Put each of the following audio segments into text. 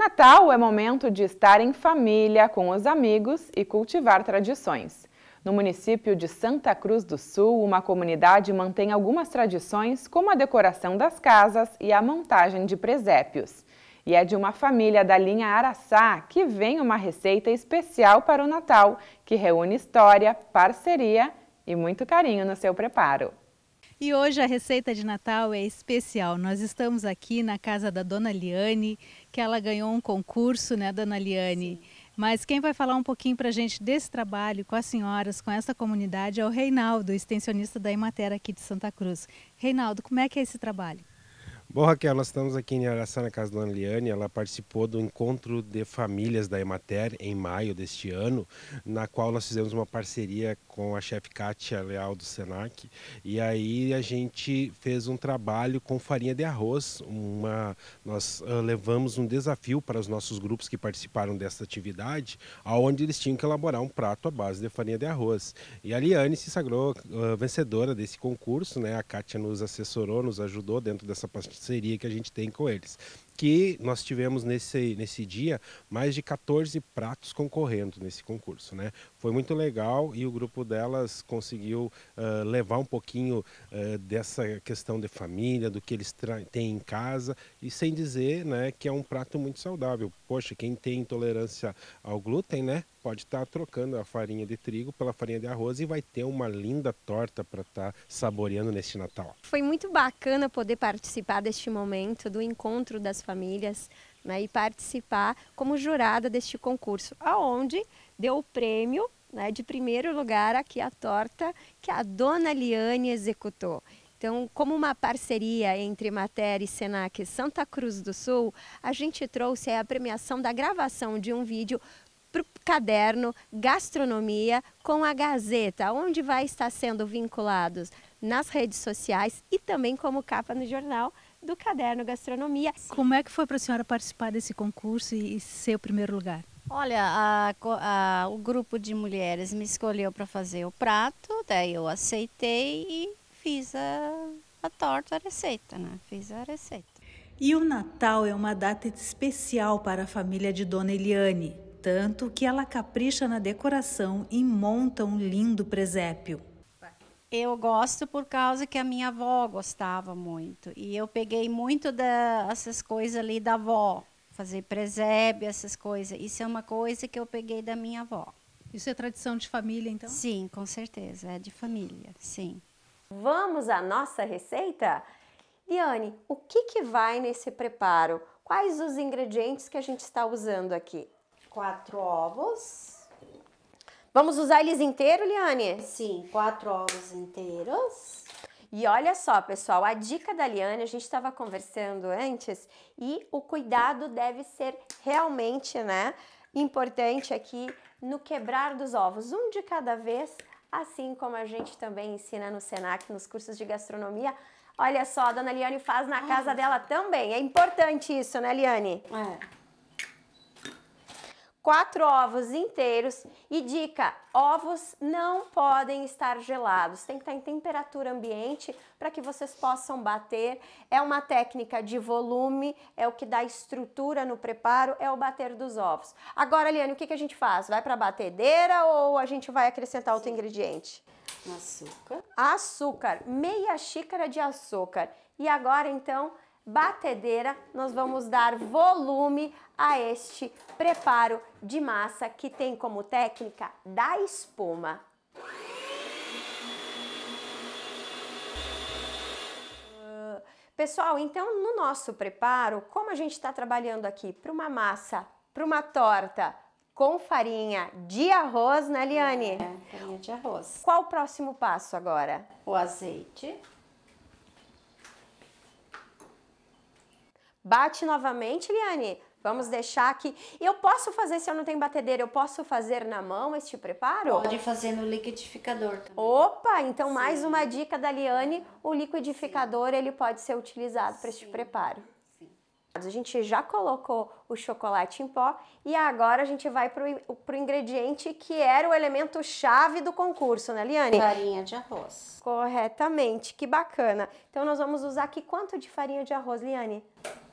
Natal é momento de estar em família, com os amigos e cultivar tradições. No município de Santa Cruz do Sul, uma comunidade mantém algumas tradições, como a decoração das casas e a montagem de presépios. E é de uma família da linha Araçá que vem uma receita especial para o Natal, que reúne história, parceria e muito carinho no seu preparo. E hoje a receita de Natal é especial. Nós estamos aqui na casa da Dona Liane, que ela ganhou um concurso, né, Dona Liane? Sim. Mas quem vai falar um pouquinho para a gente desse trabalho com as senhoras, com essa comunidade, é o Reinaldo, extensionista da Imater aqui de Santa Cruz. Reinaldo, como é que é esse trabalho? Bom, Raquel, nós estamos aqui em Araçá, na casa da Ana Liane. Ela participou do encontro de famílias da Emater em maio deste ano, na qual nós fizemos uma parceria com a chefe Kátia Leal do Senac. E aí a gente fez um trabalho com farinha de arroz. Uma, nós uh, levamos um desafio para os nossos grupos que participaram dessa atividade, aonde eles tinham que elaborar um prato à base de farinha de arroz. E a Liane se sagrou uh, vencedora desse concurso, né? A Kátia nos assessorou, nos ajudou dentro dessa participação parceria que a gente tem com eles que nós tivemos nesse, nesse dia mais de 14 pratos concorrendo nesse concurso. Né? Foi muito legal e o grupo delas conseguiu uh, levar um pouquinho uh, dessa questão de família, do que eles têm em casa, e sem dizer né, que é um prato muito saudável. Poxa, quem tem intolerância ao glúten, né? Pode estar tá trocando a farinha de trigo pela farinha de arroz e vai ter uma linda torta para estar tá saboreando neste Natal. Foi muito bacana poder participar deste momento do encontro das famílias famílias né, e participar como jurada deste concurso, aonde deu o prêmio né, de primeiro lugar aqui a torta que a dona Liane executou. Então, como uma parceria entre Matéria e Senac Santa Cruz do Sul, a gente trouxe a premiação da gravação de um vídeo para o caderno Gastronomia com a Gazeta, onde vai estar sendo vinculados nas redes sociais e também como capa no jornal do caderno Gastronomia. Como é que foi para a senhora participar desse concurso e, e ser o primeiro lugar? Olha, a, a, o grupo de mulheres me escolheu para fazer o prato, daí eu aceitei e fiz a, a torta, a receita, né? Fiz a receita. E o Natal é uma data especial para a família de Dona Eliane, tanto que ela capricha na decoração e monta um lindo presépio. Eu gosto por causa que a minha avó gostava muito. E eu peguei muito dessas coisas ali da avó. Fazer presépio, essas coisas. Isso é uma coisa que eu peguei da minha avó. Isso é tradição de família, então? Sim, com certeza. É de família, sim. Vamos à nossa receita? Diane, o que, que vai nesse preparo? Quais os ingredientes que a gente está usando aqui? Quatro ovos Vamos usar eles inteiro, Liane? Sim, quatro ovos inteiros. E olha só, pessoal, a dica da Liane, a gente estava conversando antes, e o cuidado deve ser realmente, né, importante aqui no quebrar dos ovos, um de cada vez, assim como a gente também ensina no Senac, nos cursos de gastronomia. Olha só, a dona Liane faz na casa dela também. É importante isso, né, Liane? É quatro ovos inteiros e dica, ovos não podem estar gelados, tem que estar em temperatura ambiente para que vocês possam bater. É uma técnica de volume, é o que dá estrutura no preparo, é o bater dos ovos. Agora, Liane, o que, que a gente faz? Vai para a batedeira ou a gente vai acrescentar outro ingrediente? Açúcar. Açúcar, meia xícara de açúcar. E agora, então, batedeira, nós vamos dar volume a este preparo de massa que tem como técnica da espuma. Ah, pessoal, então no nosso preparo, como a gente está trabalhando aqui para uma massa, para uma torta com farinha de arroz, né, Liane? É, farinha de arroz. Qual o próximo passo agora? O azeite. Bate novamente, Liane. Vamos deixar aqui. Eu posso fazer, se eu não tenho batedeira, eu posso fazer na mão este preparo? Pode fazer no liquidificador também. Opa, então Sim. mais uma dica da Liane, o liquidificador Sim. ele pode ser utilizado para este preparo. Sim. A gente já colocou o chocolate em pó e agora a gente vai para o ingrediente que era o elemento chave do concurso, né, Liane? Farinha de arroz. Corretamente, que bacana. Então nós vamos usar aqui quanto de farinha de arroz, Liane?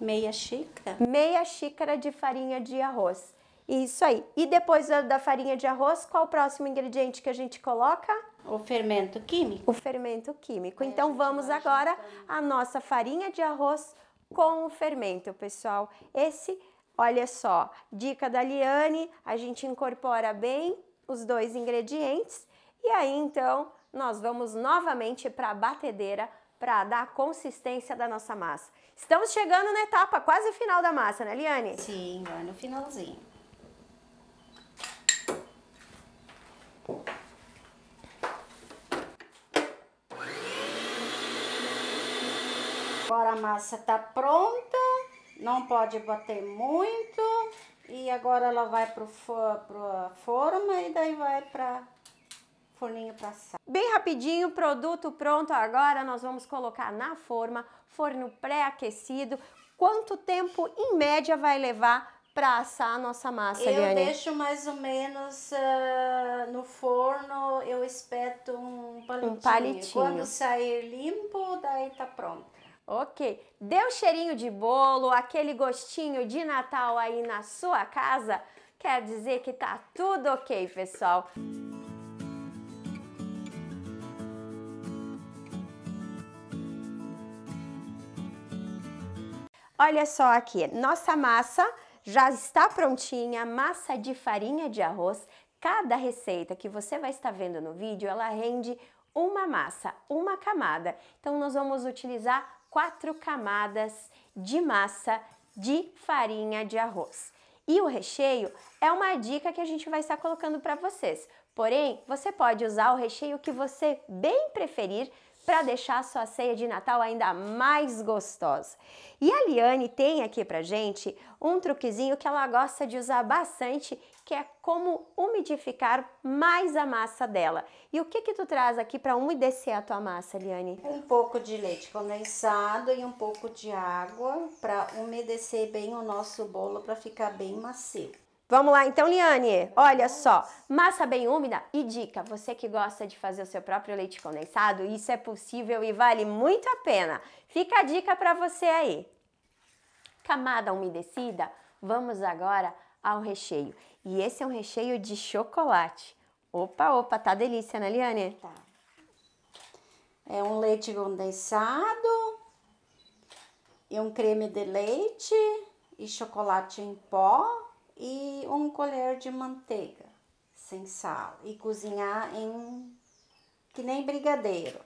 Meia xícara? Meia xícara de farinha de arroz. Isso aí. E depois da farinha de arroz, qual o próximo ingrediente que a gente coloca? O fermento químico. O fermento químico. É, então vamos agora a nossa farinha de arroz com o fermento, pessoal. Esse, olha só, dica da Liane, a gente incorpora bem os dois ingredientes e aí então nós vamos novamente para a batedeira para dar consistência da nossa massa. Estamos chegando na etapa quase final da massa, né, Liane? Sim, vai no finalzinho. Agora a massa tá pronta, não pode bater muito. E agora ela vai pro, pro forma e daí vai para forninho para assar. Bem rapidinho, produto pronto. Agora nós vamos colocar na forma, forno pré-aquecido. Quanto tempo em média vai levar para assar a nossa massa, Eu Liane? deixo mais ou menos uh, no forno, eu espeto um palitinho. Um palitinho. Quando sair limpo, daí tá pronto. Ok. Deu cheirinho de bolo, aquele gostinho de Natal aí na sua casa? Quer dizer que tá tudo ok, pessoal. Olha só aqui, nossa massa já está prontinha, massa de farinha de arroz. Cada receita que você vai estar vendo no vídeo, ela rende uma massa, uma camada. Então nós vamos utilizar quatro camadas de massa de farinha de arroz. E o recheio é uma dica que a gente vai estar colocando para vocês. Porém, você pode usar o recheio que você bem preferir, para deixar a sua ceia de Natal ainda mais gostosa. E a Liane tem aqui pra gente um truquezinho que ela gosta de usar bastante, que é como umidificar mais a massa dela. E o que que tu traz aqui para umedecer a tua massa, Liane? Um pouco de leite condensado e um pouco de água para umedecer bem o nosso bolo para ficar bem macio. Vamos lá, então, Liane. Olha só, massa bem úmida e dica: você que gosta de fazer o seu próprio leite condensado, isso é possível e vale muito a pena. Fica a dica para você aí. Camada umedecida, vamos agora ao recheio. E esse é um recheio de chocolate. Opa, opa, tá delícia, né, Liane? Tá. É um leite condensado e um creme de leite e chocolate em pó e um colher de manteiga sem sal e cozinhar em que nem brigadeiro.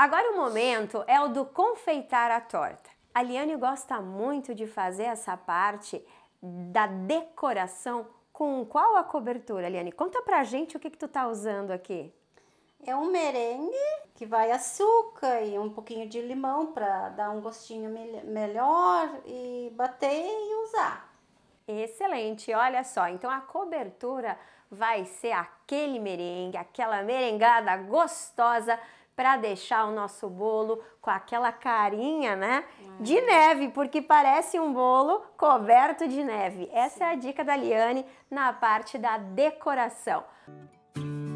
Agora o momento é o do confeitar a torta. A Liane gosta muito de fazer essa parte da decoração com qual a cobertura, Liane? Conta pra gente o que, que tu tá usando aqui. É um merengue que vai açúcar e um pouquinho de limão para dar um gostinho melhor e bater e usar. Excelente, olha só, então a cobertura vai ser aquele merengue, aquela merengada gostosa para deixar o nosso bolo com aquela carinha, né? De neve, porque parece um bolo coberto de neve. Essa Sim. é a dica da Liane na parte da decoração. Música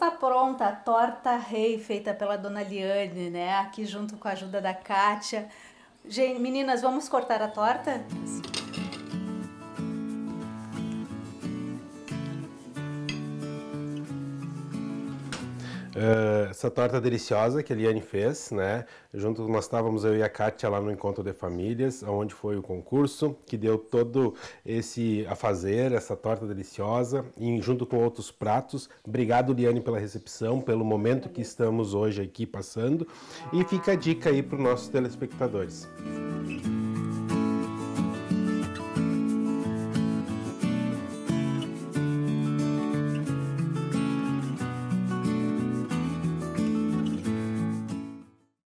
está pronta a torta rei feita pela dona Liane, né? Aqui junto com a ajuda da Kátia. Gente, meninas, vamos cortar a torta? Sim. Ah, essa torta deliciosa que a Liane fez, né? Juntos nós estávamos eu e a Kátia lá no encontro de famílias, onde foi o concurso que deu todo esse a fazer, essa torta deliciosa e junto com outros pratos. Obrigado Liane pela recepção, pelo momento que estamos hoje aqui passando e fica a dica aí para os nossos telespectadores. Música